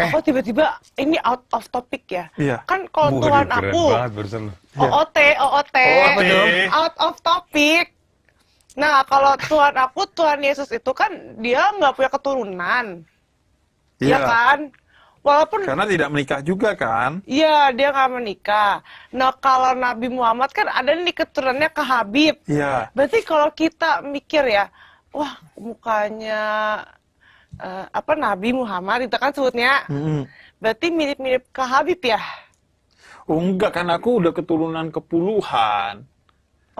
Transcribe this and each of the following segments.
Eh. Oh tiba-tiba ini out of topic ya? Iya. Kan kalau Tuhan aku iya. OOT, OOT, out of topic. Nah kalau Tuhan aku Tuhan Yesus itu kan dia nggak punya keturunan, iya ya kan? Walaupun karena tidak menikah juga kan? Iya dia nggak menikah. Nah kalau Nabi Muhammad kan ada nih keturunannya ke Habib. Iya. Berarti kalau kita mikir ya, wah mukanya uh, apa Nabi Muhammad itu kan sebutnya. -hmm. Berarti mirip-mirip ke Habib ya? Oh enggak kan aku udah keturunan kepuluhan.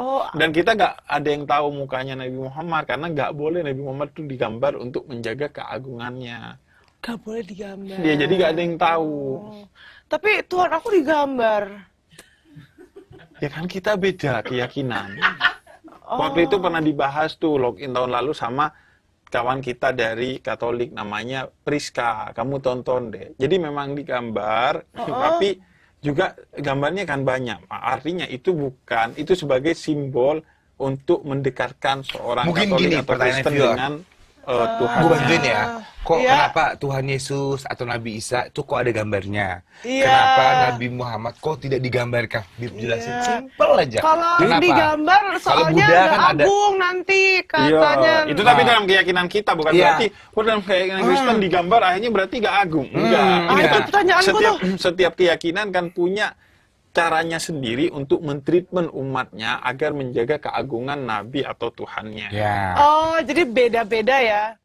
Oh. Dan kita nggak ada yang tahu mukanya Nabi Muhammad karena nggak boleh Nabi Muhammad itu digambar untuk menjaga keagungannya. Gak boleh digambar. Iya jadi nggak ada yang tahu. Oh. Tapi Tuhan aku digambar. Ya kan kita beda keyakinan. Oh. Waktu itu pernah dibahas tuh login tahun lalu sama kawan kita dari Katolik namanya Priska kamu tonton deh jadi memang digambar oh, oh. tapi juga gambarnya kan banyak artinya itu bukan itu sebagai simbol untuk mendekatkan seorang Mungkin Katolik gini, atau Kristen dengan uh, Tuhan. Gue bantuin ya. Iya. Kok yeah. kenapa Tuhan Yesus atau Nabi Isa itu kok ada gambarnya? Yeah. Kenapa Nabi Muhammad kok tidak digambarkan? Iya. Dijelasin yeah. simple aja. Kalau digambar soalnya Buddha kan ada agung nanti katanya. Yeah. Itu tapi dalam keyakinan kita bukan yeah. berarti kok dalam keyakinan hmm. Kristen digambar akhirnya berarti gak agung. Enggak. Hmm. Iya. Nah, itu pertanyaan setiap, setiap keyakinan kan punya caranya sendiri untuk mentreatment umatnya agar menjaga keagungan Nabi atau Tuhannya. Yeah. Oh, jadi beda-beda ya?